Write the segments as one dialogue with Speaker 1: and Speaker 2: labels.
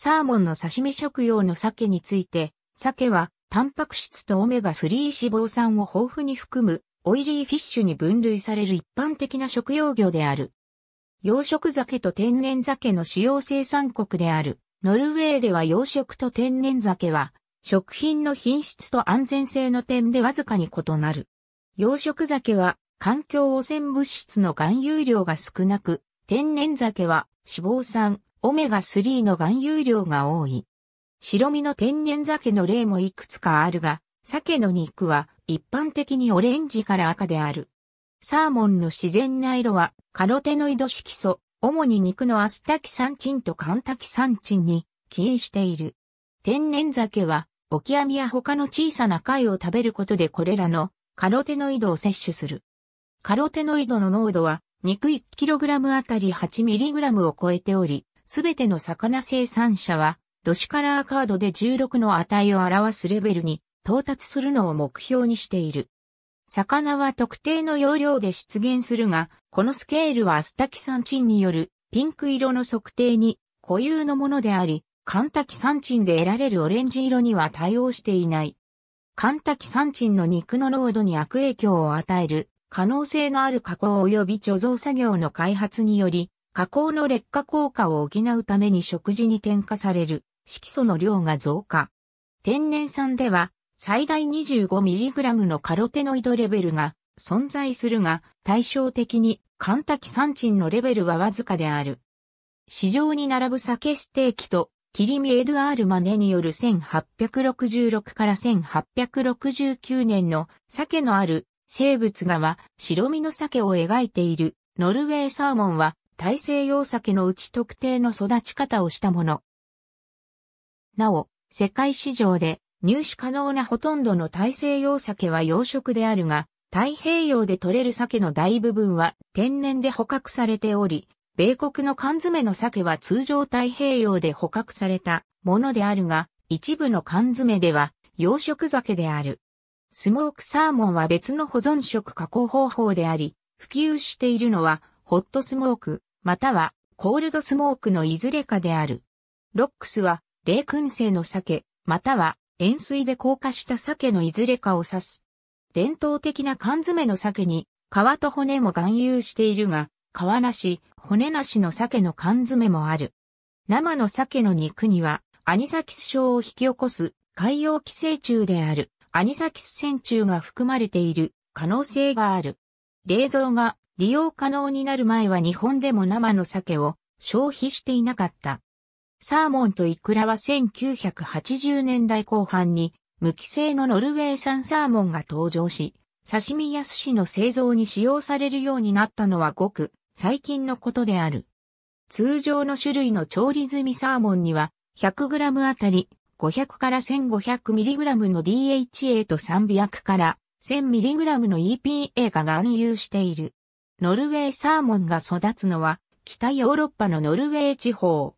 Speaker 1: サーモンの刺身食用の鮭について、鮭は、タンパク質とオメガ3脂肪酸を豊富に含む、オイリーフィッシュに分類される一般的な食用魚である。養殖鮭と天然鮭の主要生産国である、ノルウェーでは養殖と天然鮭は、食品の品質と安全性の点でわずかに異なる。養殖鮭は、環境汚染物質の含有量が少なく、天然鮭は脂肪酸、オメガ3の含有量が多い。白身の天然鮭の例もいくつかあるが、鮭の肉は一般的にオレンジから赤である。サーモンの自然な色はカロテノイド色素、主に肉のアスタキサンチンとカンタキサンチンに起因している。天然鮭はオキアミや他の小さな貝を食べることでこれらのカロテノイドを摂取する。カロテノイドの濃度は肉 1kg あたり 8mg を超えており、すべての魚生産者は、ロシカラーカードで16の値を表すレベルに到達するのを目標にしている。魚は特定の容量で出現するが、このスケールはアスタキサンチンによるピンク色の測定に固有のものであり、カンタキサンチンで得られるオレンジ色には対応していない。カンタキサンチンの肉の濃度に悪影響を与える可能性のある加工及び貯蔵作業の開発により、加工の劣化効果を補うために食事に添加される色素の量が増加。天然酸では最大 25mg のカロテノイドレベルが存在するが対照的にカタキサンチンのレベルはわずかである。市場に並ぶ酒ステーキとキリミエドアールマネによる1866から1869年の鮭のある生物画は白身の鮭を描いているノルウェーサーモンは大西洋酒のうち特定の育ち方をしたもの。なお、世界市場で入手可能なほとんどの大西洋酒は養殖であるが、太平洋で取れる鮭の大部分は天然で捕獲されており、米国の缶詰の鮭は通常太平洋で捕獲されたものであるが、一部の缶詰では養殖酒である。スモークサーモンは別の保存食加工方法であり、普及しているのはホットスモーク、またはコールドスモークのいずれかである。ロックスは、霊燻製の酒、または塩水で硬化した酒のいずれかを指す。伝統的な缶詰の酒に、皮と骨も含有しているが、皮なし、骨なしの鮭の缶詰もある。生の鮭の肉には、アニサキス症を引き起こす海洋寄生虫であるアニサキス線虫が含まれている可能性がある。冷蔵が利用可能になる前は日本でも生の鮭を消費していなかった。サーモンとイクラは1980年代後半に無規制のノルウェー産サーモンが登場し、刺身や寿司の製造に使用されるようになったのはごく最近のことである。通常の種類の調理済みサーモンには 100g あたり500から 1500mg の DHA と300から 1000mg の EPA が含有している。ノルウェーサーモンが育つのは、北ヨーロッパのノルウェー地方。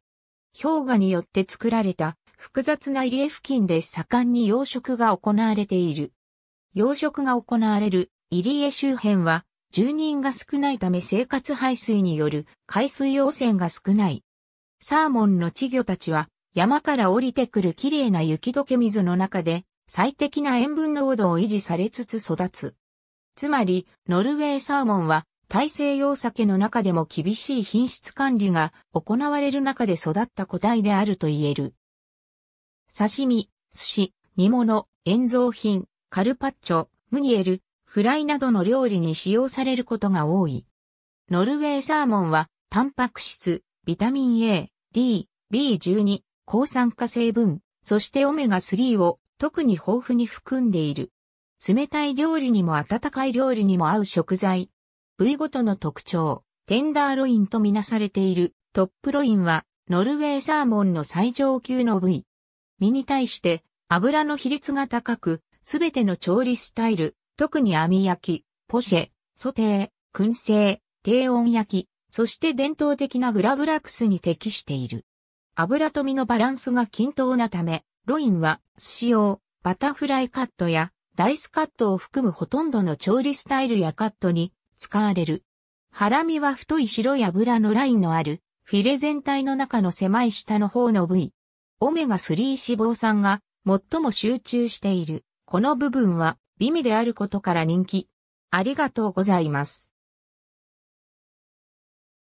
Speaker 1: 氷河によって作られた複雑な入り江付近で盛んに養殖が行われている。養殖が行われる入り江周辺は、住人が少ないため生活排水による海水汚染が少ない。サーモンの稚魚たちは山から降りてくる綺麗な雪解け水の中で最適な塩分濃度を維持されつつ育つ。つまり、ノルウェーサーモンは大西洋酒の中でも厳しい品質管理が行われる中で育った個体であると言える。刺身、寿司、煮物、塩蔵品、カルパッチョ、ムニエル、フライなどの料理に使用されることが多い。ノルウェーサーモンは、タンパク質、ビタミン A、D、B12、抗酸化成分、そしてオメガ3を特に豊富に含んでいる。冷たい料理にも温かい料理にも合う食材部位ごとの特徴、テンダーロインとみなされているトップロインはノルウェーサーモンの最上級の部位。身に対して油の比率が高く、すべての調理スタイル、特に網焼き、ポシェ、ソテー、燻製、低温焼き、そして伝統的なグラブラックスに適している。油と身のバランスが均等なため、ロインは寿司用、バタフライカットやダイスカットを含むほとんどの調理スタイルやカットに使われる。ハラミは太い白い油のラインのある、フィレ全体の中の狭い下の方の部位。オメガ3脂肪酸が最も集中している。この部分は美味であることから人気。ありがとうございます。